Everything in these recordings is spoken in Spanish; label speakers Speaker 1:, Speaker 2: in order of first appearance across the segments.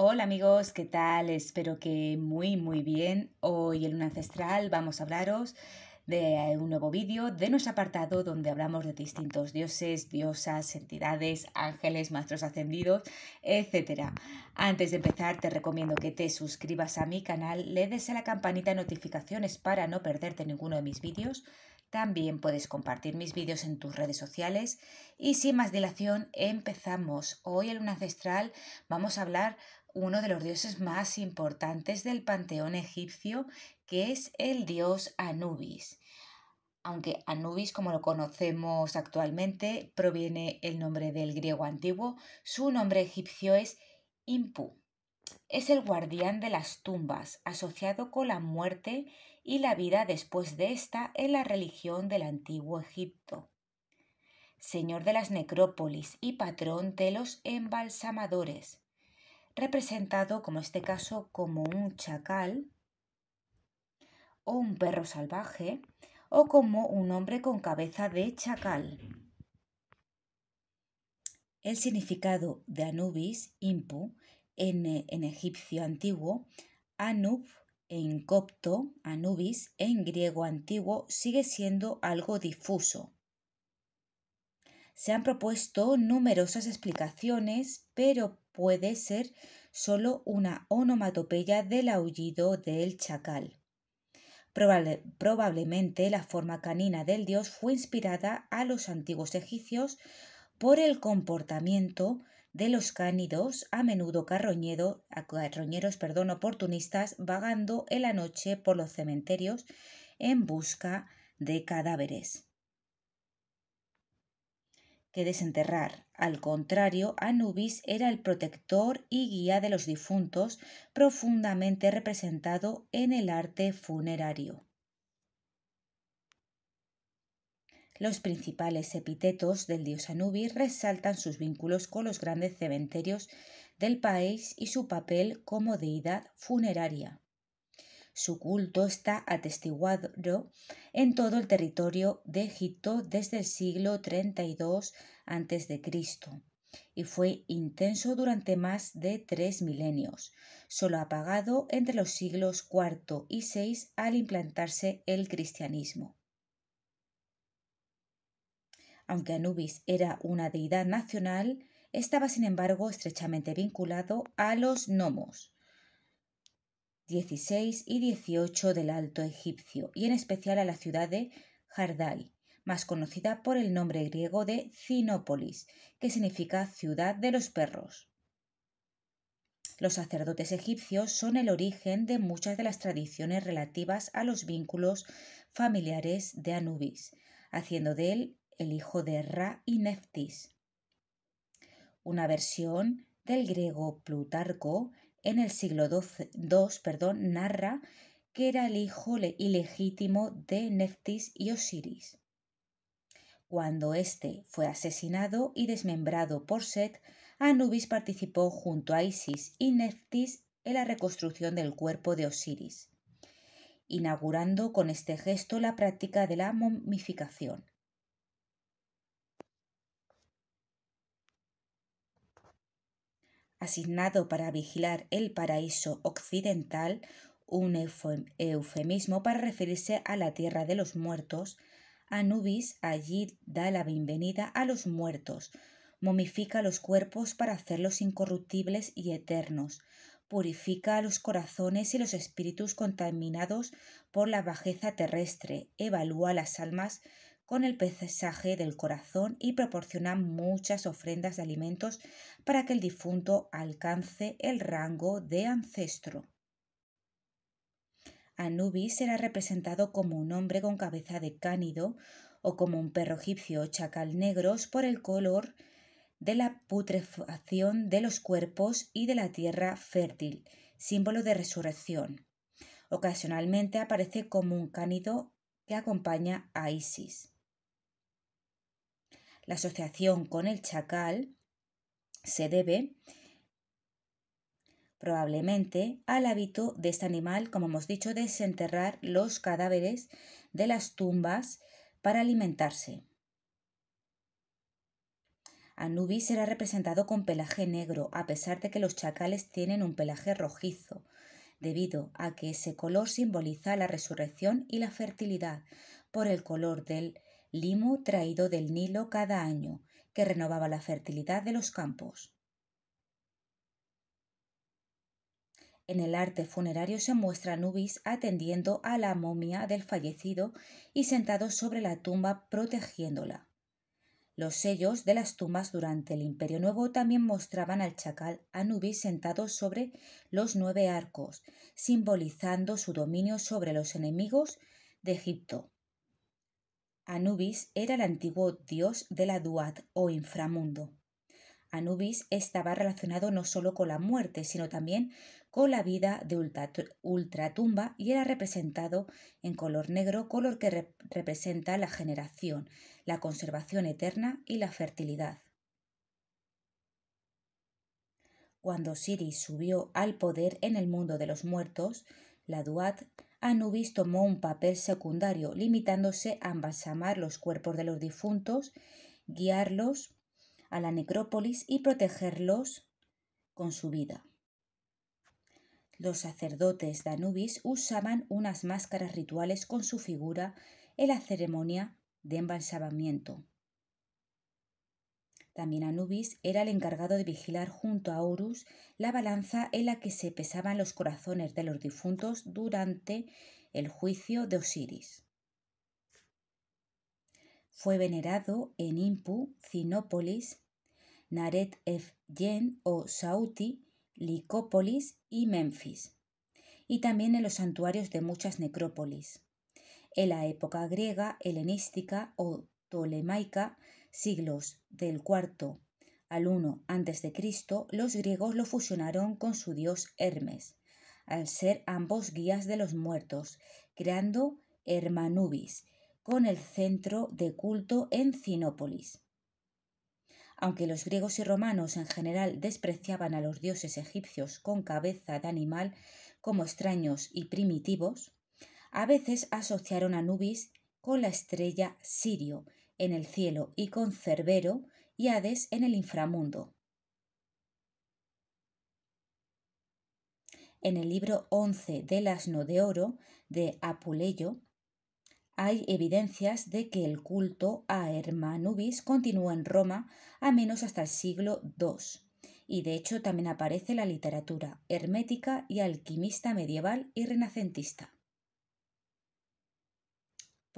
Speaker 1: Hola amigos, ¿qué tal? Espero que muy muy bien. Hoy en Luna Ancestral vamos a hablaros de un nuevo vídeo de nuestro apartado donde hablamos de distintos dioses, diosas, entidades, ángeles, maestros ascendidos, etc. Antes de empezar te recomiendo que te suscribas a mi canal, le des a la campanita de notificaciones para no perderte ninguno de mis vídeos. También puedes compartir mis vídeos en tus redes sociales. Y sin más dilación, empezamos. Hoy en Luna Ancestral vamos a hablar uno de los dioses más importantes del panteón egipcio, que es el dios Anubis. Aunque Anubis, como lo conocemos actualmente, proviene el nombre del griego antiguo, su nombre egipcio es Impu. Es el guardián de las tumbas, asociado con la muerte y la vida después de esta en la religión del antiguo Egipto señor de las necrópolis y patrón de los embalsamadores representado como este caso como un chacal o un perro salvaje o como un hombre con cabeza de chacal. El significado de Anubis, Impu, en, en egipcio antiguo, Anub en copto, Anubis en griego antiguo, sigue siendo algo difuso. Se han propuesto numerosas explicaciones, pero puede ser solo una onomatopeya del aullido del chacal. probablemente la forma canina del dios fue inspirada a los antiguos egipcios por el comportamiento de los cánidos, a menudo carroñeros perdón, oportunistas, vagando en la noche por los cementerios en busca de cadáveres desenterrar. Al contrario, Anubis era el protector y guía de los difuntos, profundamente representado en el arte funerario. Los principales epítetos del dios Anubis resaltan sus vínculos con los grandes cementerios del país y su papel como deidad funeraria. Su culto está atestiguado en todo el territorio de Egipto desde el siglo 32 a.C. y fue intenso durante más de tres milenios, solo apagado entre los siglos IV y VI al implantarse el cristianismo. Aunque Anubis era una deidad nacional, estaba sin embargo estrechamente vinculado a los gnomos, 16 y 18 del Alto Egipcio, y en especial a la ciudad de Jardai, más conocida por el nombre griego de Cinópolis, que significa ciudad de los perros. Los sacerdotes egipcios son el origen de muchas de las tradiciones relativas a los vínculos familiares de Anubis, haciendo de él el hijo de Ra y Neftis. Una versión del griego Plutarco en el siglo XII, perdón, narra que era el hijo ilegítimo de Neftis y Osiris. Cuando éste fue asesinado y desmembrado por Set, Anubis participó junto a Isis y Neftis en la reconstrucción del cuerpo de Osiris, inaugurando con este gesto la práctica de la momificación. asignado para vigilar el paraíso occidental, un eufemismo para referirse a la tierra de los muertos, Anubis allí da la bienvenida a los muertos, momifica los cuerpos para hacerlos incorruptibles y eternos, purifica los corazones y los espíritus contaminados por la bajeza terrestre, evalúa las almas con el pesaje del corazón y proporciona muchas ofrendas de alimentos para que el difunto alcance el rango de ancestro. Anubis será representado como un hombre con cabeza de cánido o como un perro egipcio o chacal negros por el color de la putrefacción de los cuerpos y de la tierra fértil, símbolo de resurrección. Ocasionalmente aparece como un cánido que acompaña a Isis. La asociación con el chacal se debe probablemente al hábito de este animal, como hemos dicho, de desenterrar los cadáveres de las tumbas para alimentarse. Anubis será representado con pelaje negro, a pesar de que los chacales tienen un pelaje rojizo, debido a que ese color simboliza la resurrección y la fertilidad por el color del limo traído del Nilo cada año, que renovaba la fertilidad de los campos. En el arte funerario se muestra Anubis Nubis atendiendo a la momia del fallecido y sentado sobre la tumba protegiéndola. Los sellos de las tumbas durante el Imperio Nuevo también mostraban al chacal Anubis sentado sobre los nueve arcos, simbolizando su dominio sobre los enemigos de Egipto. Anubis era el antiguo dios de la Duat o inframundo. Anubis estaba relacionado no solo con la muerte, sino también con la vida de ultratumba y era representado en color negro, color que representa la generación, la conservación eterna y la fertilidad. Cuando Siris subió al poder en el mundo de los muertos, la Duat Anubis tomó un papel secundario, limitándose a embalsamar los cuerpos de los difuntos, guiarlos a la necrópolis y protegerlos con su vida. Los sacerdotes de Anubis usaban unas máscaras rituales con su figura en la ceremonia de embalsamamiento. También Anubis era el encargado de vigilar junto a Horus la balanza en la que se pesaban los corazones de los difuntos durante el juicio de Osiris. Fue venerado en Impu, Cinópolis, Naret yen o Sauti, Licópolis y Memphis, y también en los santuarios de muchas necrópolis. En la época griega, helenística o tolemaica, siglos del cuarto al 1 Cristo, los griegos lo fusionaron con su dios Hermes, al ser ambos guías de los muertos, creando Hermanubis, con el centro de culto en Cinópolis. Aunque los griegos y romanos en general despreciaban a los dioses egipcios con cabeza de animal como extraños y primitivos, a veces asociaron a Nubis con la estrella Sirio, en el cielo y con Cerbero y Hades en el inframundo. En el libro 11 del asno de oro de Apuleyo hay evidencias de que el culto a Hermanubis continúa en Roma a menos hasta el siglo II y de hecho también aparece la literatura hermética y alquimista medieval y renacentista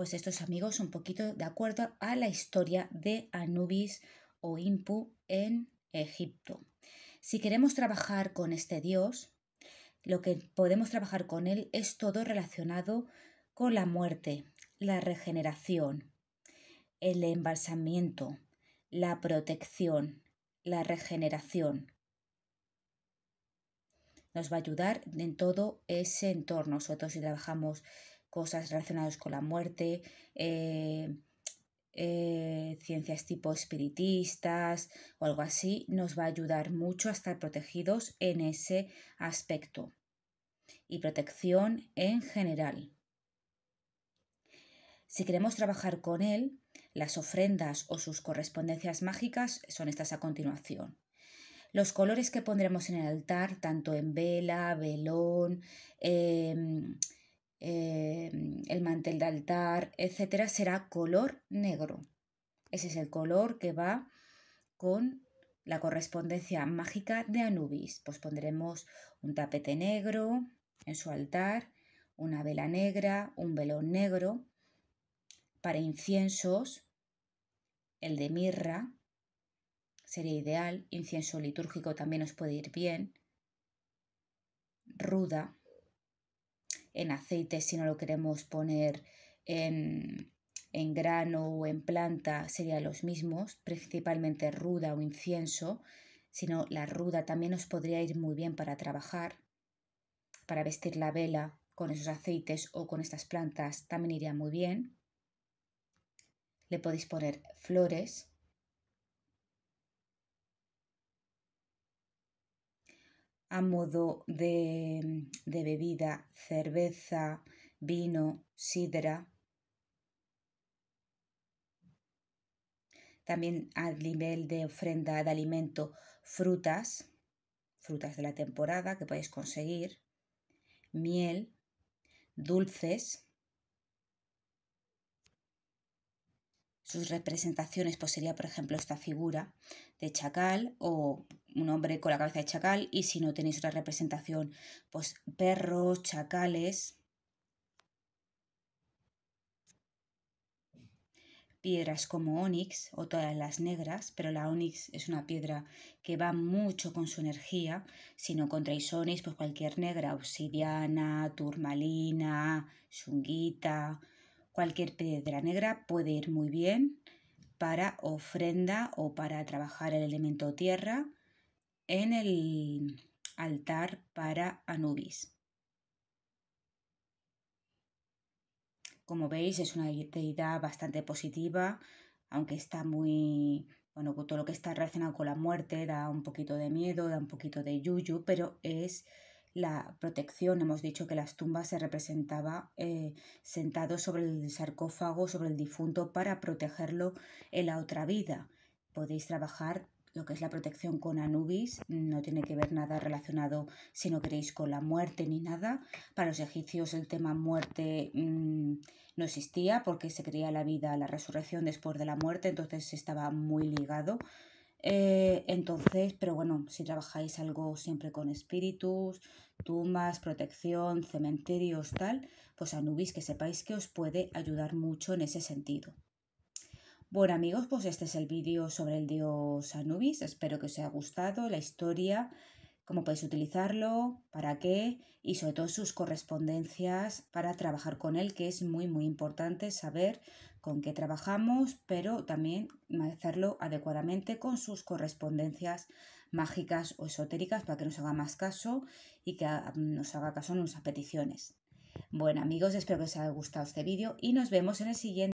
Speaker 1: pues estos amigos un poquito de acuerdo a la historia de Anubis o Impu en Egipto. Si queremos trabajar con este dios, lo que podemos trabajar con él es todo relacionado con la muerte, la regeneración, el embalsamiento, la protección, la regeneración. Nos va a ayudar en todo ese entorno, Nosotros si trabajamos cosas relacionadas con la muerte, eh, eh, ciencias tipo espiritistas o algo así, nos va a ayudar mucho a estar protegidos en ese aspecto y protección en general. Si queremos trabajar con él, las ofrendas o sus correspondencias mágicas son estas a continuación. Los colores que pondremos en el altar, tanto en vela, velón, em, Em, el mantel de altar, etcétera, será color negro. Ese es el color que va con la correspondencia mágica de Anubis. Pues pondremos un tapete negro en su altar, una vela negra, un velón negro. Para inciensos, el de mirra sería ideal. Incienso litúrgico también nos puede ir bien. Ruda, en aceite si no lo queremos poner en, en grano o en planta serían los mismos, principalmente ruda o incienso, sino la ruda también nos podría ir muy bien para trabajar, para vestir la vela con esos aceites o con estas plantas también iría muy bien. Le podéis poner flores, a modo de, bebida, cerveza, vino, sidra. También al nivel de ofrenda de alimento, frutas, frutas de la temporada que podéis conseguir, miel, dulces. Sus representaciones, pues sería por ejemplo esta figura de chacal o un hombre con la cabeza de chacal y si no tenéis otra representación, pues perros, chacales, piedras como onix o todas las negras, pero la onix es una piedra que va mucho con su energía. Si no encontráis onix, pues cualquier negra, obsidiana, turmalina, chunguita, cualquier piedra negra puede ir muy bien para ofrenda o para trabajar el elemento tierra en el altar para Anubis. Como veis es una deidad bastante positiva, aunque está muy... Bueno, todo lo que está relacionado con la muerte da un poquito de miedo, da un poquito de yuyu, pero es la protección. Hemos dicho que las tumbas se representaba eh, sentados sobre el sarcófago, sobre el difunto, para protegerlo en la otra vida. Podéis trabajar lo que es la protección con Anubis, no tiene que ver nada relacionado, si no queréis, con la muerte ni nada. Para los egipcios el tema muerte mm, no existía porque se creía la vida, la resurrección después de la muerte, entonces estaba muy ligado eh, entonces, pero bueno, si trabajáis algo siempre con espíritus, tumbas, protección, cementerios, tal, pues Anubis que sepáis que os puede ayudar mucho en ese sentido. Bueno amigos, pues este es el vídeo sobre el dios Anubis, espero que os haya gustado la historia cómo podéis utilizarlo, para qué y sobre todo sus correspondencias para trabajar con él, que es muy muy importante saber con qué trabajamos, pero también hacerlo adecuadamente con sus correspondencias mágicas o esotéricas para que nos haga más caso y que nos haga caso en nuestras peticiones. Bueno amigos, espero que os haya gustado este vídeo y nos vemos en el siguiente.